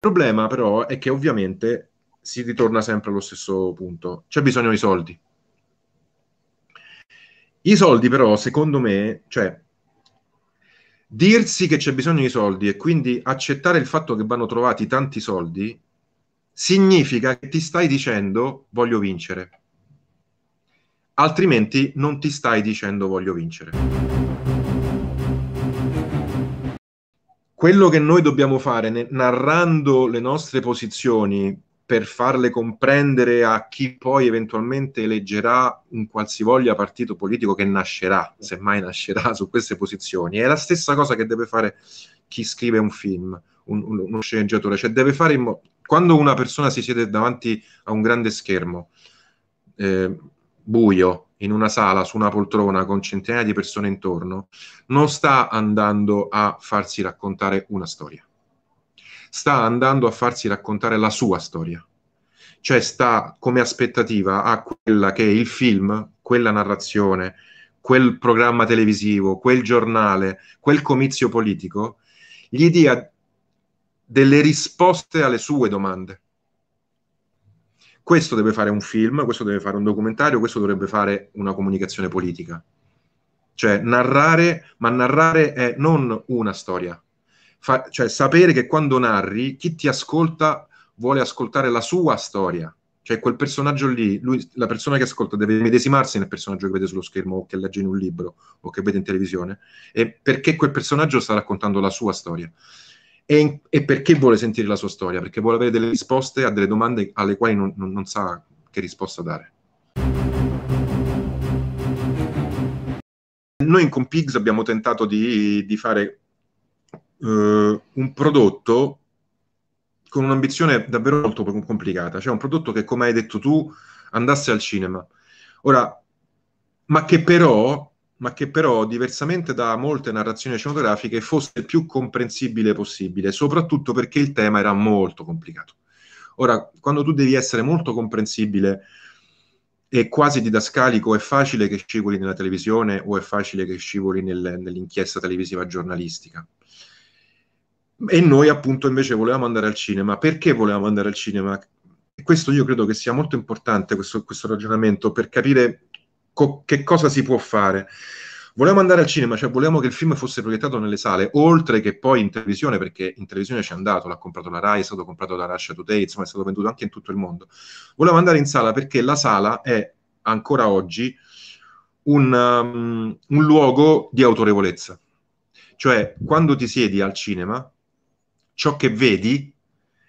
Il problema però è che ovviamente si ritorna sempre allo stesso punto, c'è bisogno di soldi. I soldi però, secondo me, cioè dirsi che c'è bisogno di soldi e quindi accettare il fatto che vanno trovati tanti soldi significa che ti stai dicendo voglio vincere. Altrimenti non ti stai dicendo voglio vincere. quello che noi dobbiamo fare ne- narrando le nostre posizioni per farle comprendere a chi poi eventualmente eleggerà un qualsivoglia partito politico che nascerà, semmai nascerà su queste posizioni, è la stessa cosa che deve fare chi scrive un film, un, un, uno sceneggiatore, cioè deve fare mo- quando una persona si siede davanti a un grande schermo. Eh, buio in una sala su una poltrona con centinaia di persone intorno non sta andando a farsi raccontare una storia, sta andando a farsi raccontare la sua storia, cioè sta come aspettativa a quella che il film, quella narrazione, quel programma televisivo, quel giornale, quel comizio politico, gli dia delle risposte alle sue domande questo deve fare un film, questo deve fare un documentario, questo dovrebbe fare una comunicazione politica. Cioè narrare, ma narrare è non una storia. Fa, cioè sapere che quando narri chi ti ascolta vuole ascoltare la sua storia. Cioè quel personaggio lì, lui, la persona che ascolta deve medesimarsi nel personaggio che vede sullo schermo o che legge in un libro o che vede in televisione, perché quel personaggio sta raccontando la sua storia e, e, perché vuole sentire la sua storia, perché vuole avere delle risposte a delle domande alle quali non, non, non sa che risposta dare. Noi in Compigs abbiamo tentato di, di fare eh, un prodotto con un'ambizione davvero molto complicata, cioè un prodotto che, come hai detto tu, andasse al cinema. Ora, ma che però ma che però, diversamente da molte narrazioni cinematografiche, fosse il più comprensibile possibile, soprattutto perché il tema era molto complicato. Ora, quando tu devi essere molto comprensibile e quasi didascalico, è facile che scivoli nella televisione o è facile che scivoli nel, nell'inchiesta televisiva giornalistica. E noi appunto invece volevamo andare al cinema. Perché volevamo andare al cinema? E questo io credo che sia molto importante, questo, questo ragionamento, per capire co- che cosa si può fare? Volevamo andare al cinema, cioè volevamo che il film fosse proiettato nelle sale, oltre che poi in televisione, perché in televisione ci è andato, l'ha comprato la Rai, è stato comprato da Russia Today, insomma è stato venduto anche in tutto il mondo. Volevamo andare in sala perché la sala è ancora oggi un, um, un luogo di autorevolezza. Cioè, quando ti siedi al cinema, ciò che vedi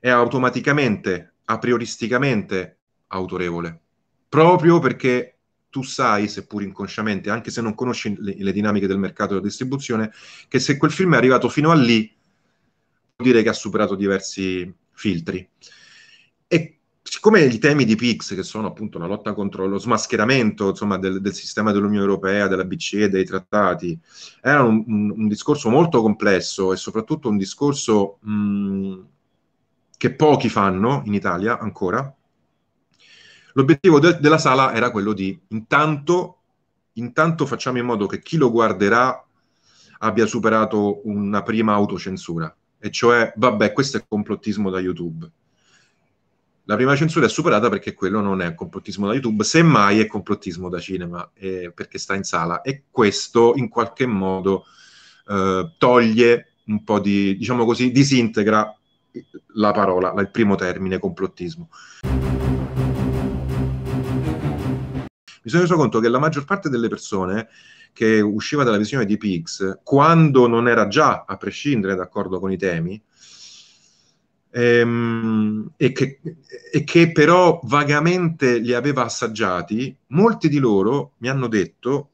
è automaticamente, a prioristicamente autorevole, proprio perché tu sai, seppur inconsciamente, anche se non conosci le, le dinamiche del mercato della distribuzione, che se quel film è arrivato fino a lì, vuol dire che ha superato diversi filtri. E siccome i temi di PIX, che sono appunto la lotta contro lo smascheramento insomma, del, del, sistema dell'Unione Europea, della BCE, dei trattati, erano un, un, un discorso molto complesso e soprattutto un discorso mh, che pochi fanno in Italia ancora, L'obiettivo de- della sala era quello di intanto, intanto facciamo in modo che chi lo guarderà abbia superato una prima autocensura, e cioè vabbè, questo è complottismo da YouTube. La prima censura è superata perché quello non è complottismo da YouTube, semmai è complottismo da cinema, eh, perché sta in sala e questo in qualche modo eh, toglie un po' di, diciamo così, disintegra la parola, il primo termine, complottismo mi sono reso conto che la maggior parte delle persone che usciva dalla visione di Pix, quando non era già, a prescindere, d'accordo con i temi, ehm, e, che, e che però vagamente li aveva assaggiati, molti di loro mi hanno detto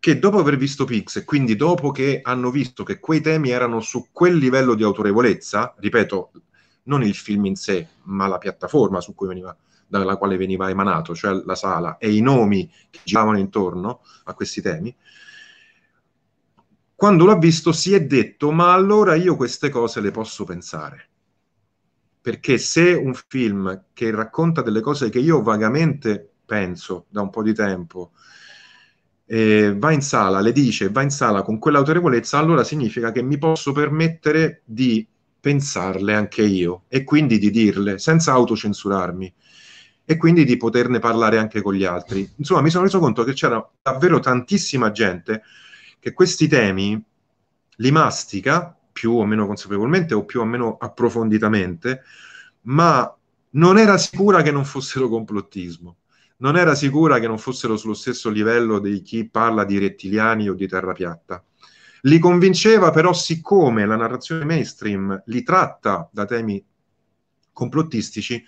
che dopo aver visto Pix e quindi dopo che hanno visto che quei temi erano su quel livello di autorevolezza, ripeto, non il film in sé, ma la piattaforma su cui veniva dalla quale veniva emanato, cioè la sala, e i nomi che giravano intorno a questi temi, quando l'ha visto si è detto ma allora io queste cose le posso pensare. Perché se un film che racconta delle cose che io vagamente penso da un po' di tempo, va in sala, le dice, va in sala con quell'autorevolezza, allora significa che mi posso permettere di pensarle anche io e quindi di dirle senza autocensurarmi e quindi di poterne parlare anche con gli altri. Insomma, mi sono reso conto che c'era davvero tantissima gente che questi temi li mastica più o meno consapevolmente o più o meno approfonditamente, ma non era sicura che non fossero complottismo, non era sicura che non fossero sullo stesso livello di chi parla di rettiliani o di terra piatta. Li convinceva però siccome la narrazione mainstream li tratta da temi complottistici,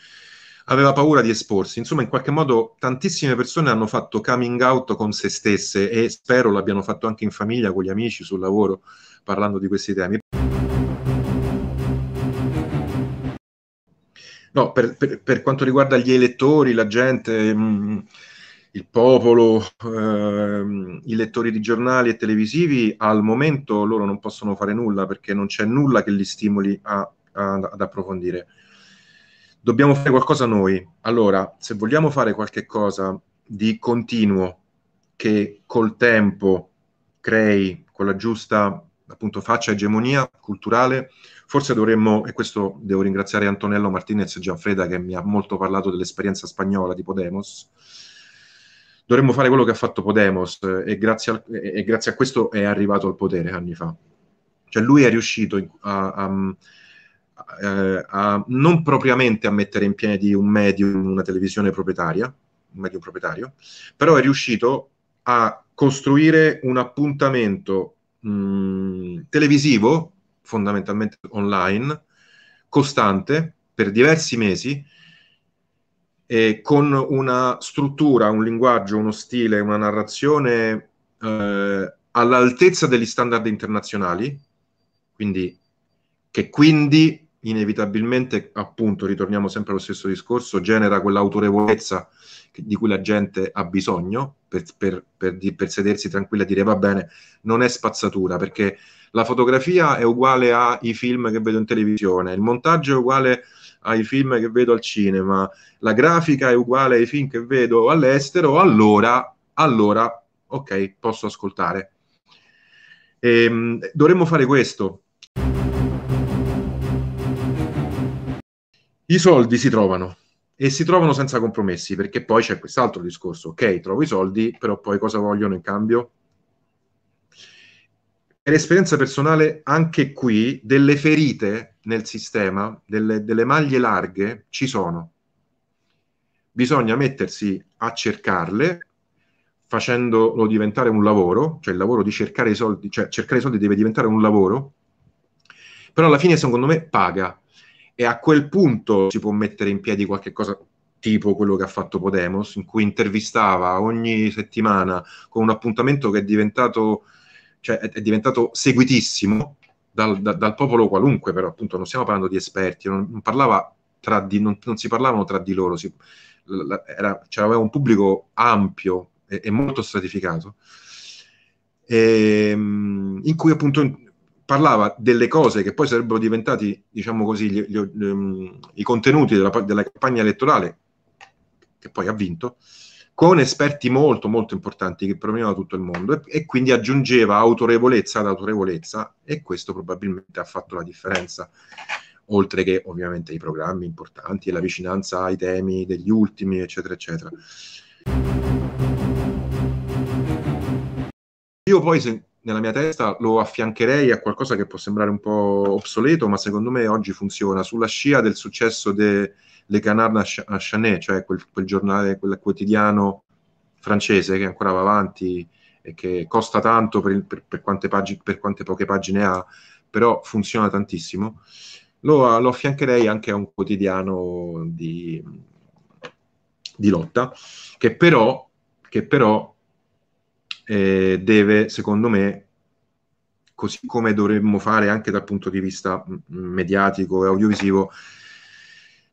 aveva paura di esporsi. Insomma, in qualche modo tantissime persone hanno fatto coming out con se stesse e spero l'abbiano fatto anche in famiglia, con gli amici, sul lavoro, parlando di questi temi. No, per, per, per quanto riguarda gli elettori, la gente, mh, mm, il popolo, ehm, i lettori di giornali e televisivi, al momento loro non possono fare nulla perché non c'è nulla che li stimoli a, a, ad approfondire dobbiamo fare qualcosa noi. Allora, se vogliamo fare qualche cosa di continuo che col tempo crei quella giusta appunto faccia egemonia culturale, forse dovremmo, e questo devo ringraziare Antonello Martinez e Gianfreda che mi ha molto parlato dell'esperienza spagnola di Podemos, dovremmo fare quello che ha fatto Podemos eh, e grazie, al, e grazie a questo è arrivato al potere anni fa. Cioè lui è riuscito a, a eh, a non propriamente a mettere in piedi un medium, una televisione proprietaria, un medium proprietario, però è riuscito a costruire un appuntamento mh, mm, televisivo, fondamentalmente online, costante per diversi mesi, eh, con una struttura, un linguaggio, uno stile, una narrazione eh, all'altezza degli standard internazionali, quindi che quindi inevitabilmente, appunto, ritorniamo sempre allo stesso discorso, genera quell'autorevolezza di cui la gente ha bisogno per, per, per, per sedersi tranquilla e dire va bene, non è spazzatura, perché la fotografia è uguale ai film che vedo in televisione, il montaggio è uguale ai film che vedo al cinema, la grafica è uguale ai film che vedo all'estero, allora, allora, ok, posso ascoltare. E, ehm, dovremmo fare questo, I soldi si trovano e si trovano senza compromessi perché poi c'è quest'altro discorso, ok, trovo i soldi, però poi cosa vogliono in cambio? Per esperienza personale, anche qui delle ferite nel sistema, delle, delle maglie larghe ci sono. Bisogna mettersi a cercarle facendolo diventare un lavoro, cioè il lavoro di cercare i soldi, cioè cercare i soldi deve diventare un lavoro, però alla fine secondo me paga e a quel punto si può mettere in piedi qualche cosa tipo quello che ha fatto Podemos, in cui intervistava ogni settimana con un appuntamento che è diventato, cioè, è diventato seguitissimo dal, da, dal, popolo qualunque, però appunto non stiamo parlando di esperti, non, non parlava tra di, non, non, si parlavano tra di loro, si, era, c'era cioè, un pubblico ampio e, e molto stratificato, e, ehm, in cui appunto parlava delle cose che poi sarebbero diventati, diciamo così, gli, gli, gli, ehm, i contenuti della, della, campagna elettorale, che poi ha vinto, con esperti molto molto importanti che provenivano da tutto il mondo e, e quindi aggiungeva autorevolezza ad autorevolezza e questo probabilmente ha fatto la differenza oltre che ovviamente i programmi importanti e la vicinanza ai temi degli ultimi, eccetera, eccetera. Io poi se, nella mia testa lo affiancherei a qualcosa che può sembrare un po' obsoleto, ma secondo me oggi funziona sulla scia del successo di Le Canard à Chanet, cioè quel, quel, giornale, quel quotidiano francese che ancora va avanti e che costa tanto per, per, per, quante, pagine, per quante poche pagine ha, però funziona tantissimo. Lo, lo affiancherei anche a un quotidiano di, di lotta, che però, che però eh, deve, secondo me, così come dovremmo fare anche dal punto di vista mediatico e audiovisivo,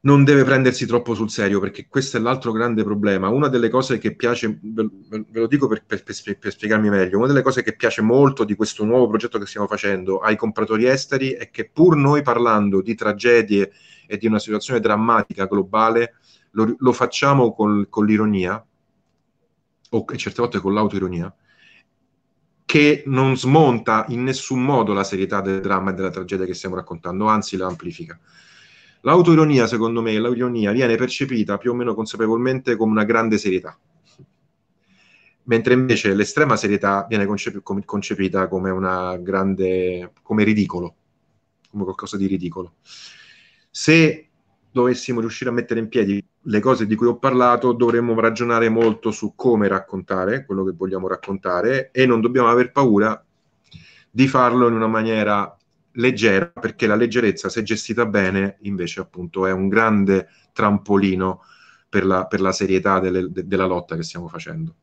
non deve prendersi troppo sul serio perché questo è l'altro grande problema. Una delle cose che piace, ve lo dico per, per, per, spiegarmi meglio, una delle cose che piace molto di questo nuovo progetto che stiamo facendo ai compratori esteri è che pur noi parlando di tragedie e di una situazione drammatica globale, lo, lo facciamo col, con l'ironia o certe volte con l'autoironia che non smonta in nessun modo la serietà del dramma e della tragedia che stiamo raccontando, anzi la amplifica. L'autoironia, secondo me, l'autoironia viene percepita più o meno consapevolmente come una grande serietà, mentre invece l'estrema serietà viene concep- concepita come una grande, come ridicolo, come qualcosa di ridicolo. Se dovessimo riuscire a mettere in piedi le cose di cui ho parlato, dovremmo ragionare molto su come raccontare quello che vogliamo raccontare e non dobbiamo aver paura di farlo in una maniera leggera, perché la leggerezza, se gestita bene, invece appunto è un grande trampolino per la, per la serietà delle, de, della lotta che stiamo facendo.